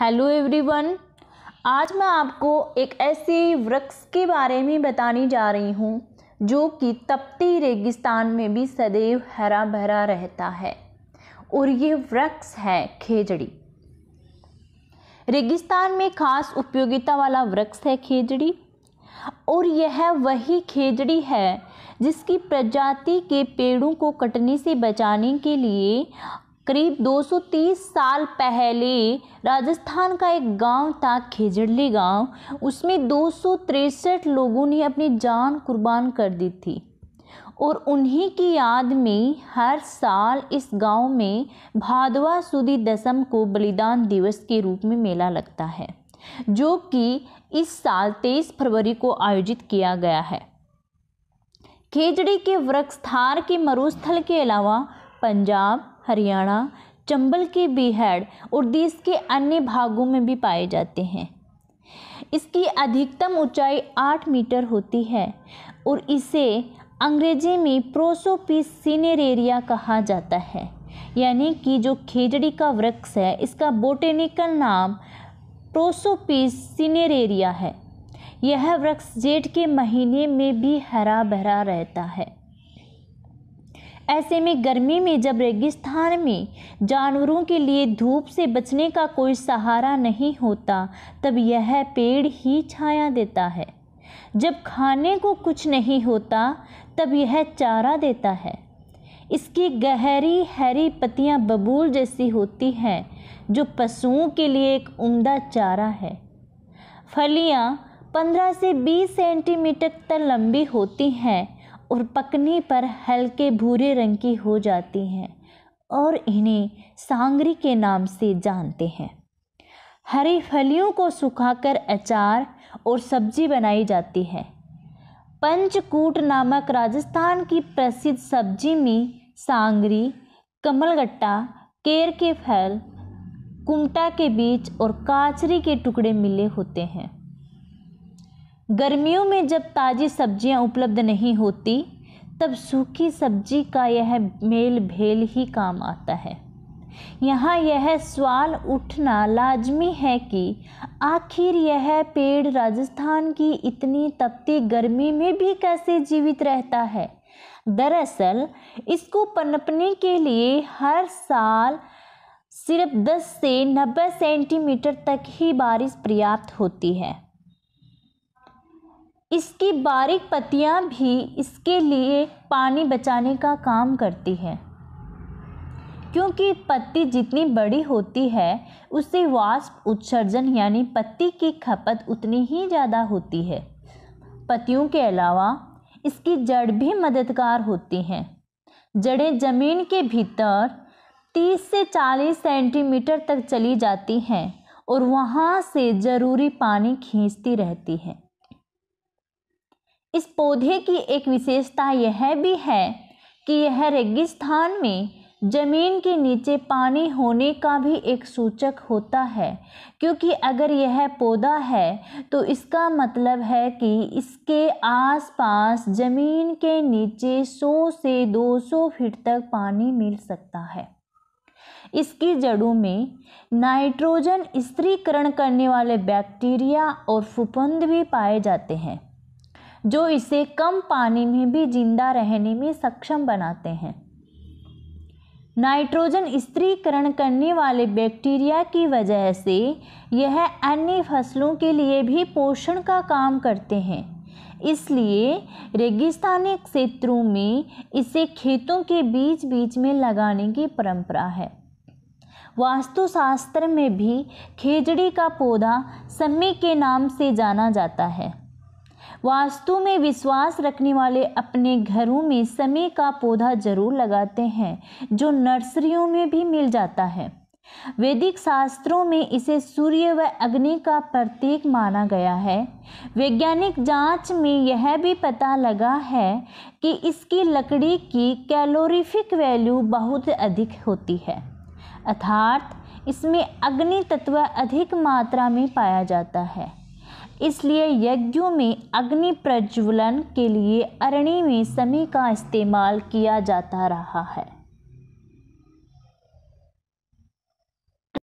hello everyone आज मैं आपको एक ऐसे वृक्ष के बारे में बताने जा रही हूँ जो कि तपती रेगिस्तान में भी सदैव हरा भरा रहता है और ये वृक्ष है खेजड़ी रेगिस्तान में खास उपयोगिता वाला वृक्ष है खेजड़ी और यह वही खेजड़ी है जिसकी प्रजाति के पेड़ों को कटने से बचाने के लिए करीब 230 साल पहले राजस्थान का एक गांव था खेजड़ली गांव उसमें दो लोगों ने अपनी जान कुर्बान कर दी थी और उन्हीं की याद में हर साल इस गांव में भादवा सुदी दसम को बलिदान दिवस के रूप में मेला लगता है जो कि इस साल तेईस फरवरी को आयोजित किया गया है खेजड़ी के थार के मरुस्थल के अलावा पंजाब हरियाणा चंबल के बीहड़ और देश के अन्य भागों में भी पाए जाते हैं इसकी अधिकतम ऊंचाई आठ मीटर होती है और इसे अंग्रेजी में प्रोसोपीस सीनेरेरिया कहा जाता है यानी कि जो खेजड़ी का वृक्ष है इसका बोटेनिकल नाम प्रोसोपीस सीनेरेरिया है यह वृक्ष जेठ के महीने में भी हरा भरा रहता है ऐसे में गर्मी में जब रेगिस्तान में जानवरों के लिए धूप से बचने का कोई सहारा नहीं होता तब यह पेड़ ही छाया देता है जब खाने को कुछ नहीं होता तब यह चारा देता है इसकी गहरी हरी पत्तियां बबूल जैसी होती हैं जो पशुओं के लिए एक उम्दा चारा है फलियां 15 से 20 सेंटीमीटर तक लंबी होती हैं और पकने पर हल्के भूरे रंग की हो जाती हैं और इन्हें सांगरी के नाम से जानते हैं हरी फलियों को सुखाकर अचार और सब्जी बनाई जाती है पंचकूट नामक राजस्थान की प्रसिद्ध सब्जी में सांगरी कमलगट्टा केर के फल कुमटा के बीज और काचरी के टुकड़े मिले होते हैं गर्मियों में जब ताज़ी सब्जियां उपलब्ध नहीं होती तब सूखी सब्जी का यह मेल भेल ही काम आता है यहाँ यह सवाल उठना लाजमी है कि आखिर यह पेड़ राजस्थान की इतनी तपती गर्मी में भी कैसे जीवित रहता है दरअसल इसको पनपने के लिए हर साल सिर्फ 10 से 90 सेंटीमीटर तक ही बारिश पर्याप्त होती है इसकी बारीक पत्तियाँ भी इसके लिए पानी बचाने का काम करती है क्योंकि पत्ती जितनी बड़ी होती है उससे वाष्प उत्सर्जन यानी पत्ती की खपत उतनी ही ज़्यादा होती है पत्तियों के अलावा इसकी जड़ भी मददगार होती हैं जड़ें जमीन के भीतर 30 से 40 सेंटीमीटर तक चली जाती हैं और वहाँ से ज़रूरी पानी खींचती रहती हैं इस पौधे की एक विशेषता यह भी है कि यह रेगिस्तान में ज़मीन के नीचे पानी होने का भी एक सूचक होता है क्योंकि अगर यह पौधा है तो इसका मतलब है कि इसके आसपास ज़मीन के नीचे 100 से 200 फीट तक पानी मिल सकता है इसकी जड़ों में नाइट्रोजन स्त्रीकरण करने वाले बैक्टीरिया और फुपंद भी पाए जाते हैं जो इसे कम पानी में भी जिंदा रहने में सक्षम बनाते हैं नाइट्रोजन स्त्रीकरण करने वाले बैक्टीरिया की वजह से यह अन्य फसलों के लिए भी पोषण का काम करते हैं इसलिए रेगिस्तानी क्षेत्रों में इसे खेतों के बीच बीच में लगाने की परंपरा है वास्तुशास्त्र में भी खेजड़ी का पौधा समी के नाम से जाना जाता है वास्तु में विश्वास रखने वाले अपने घरों में समय का पौधा जरूर लगाते हैं जो नर्सरियों में भी मिल जाता है वैदिक शास्त्रों में इसे सूर्य व अग्नि का प्रतीक माना गया है वैज्ञानिक जांच में यह भी पता लगा है कि इसकी लकड़ी की कैलोरीफिक वैल्यू बहुत अधिक होती है अर्थात इसमें अग्नि तत्व अधिक मात्रा में पाया जाता है इसलिए यज्ञों में अग्नि प्रज्वलन के लिए अरणी में समी का इस्तेमाल किया जाता रहा है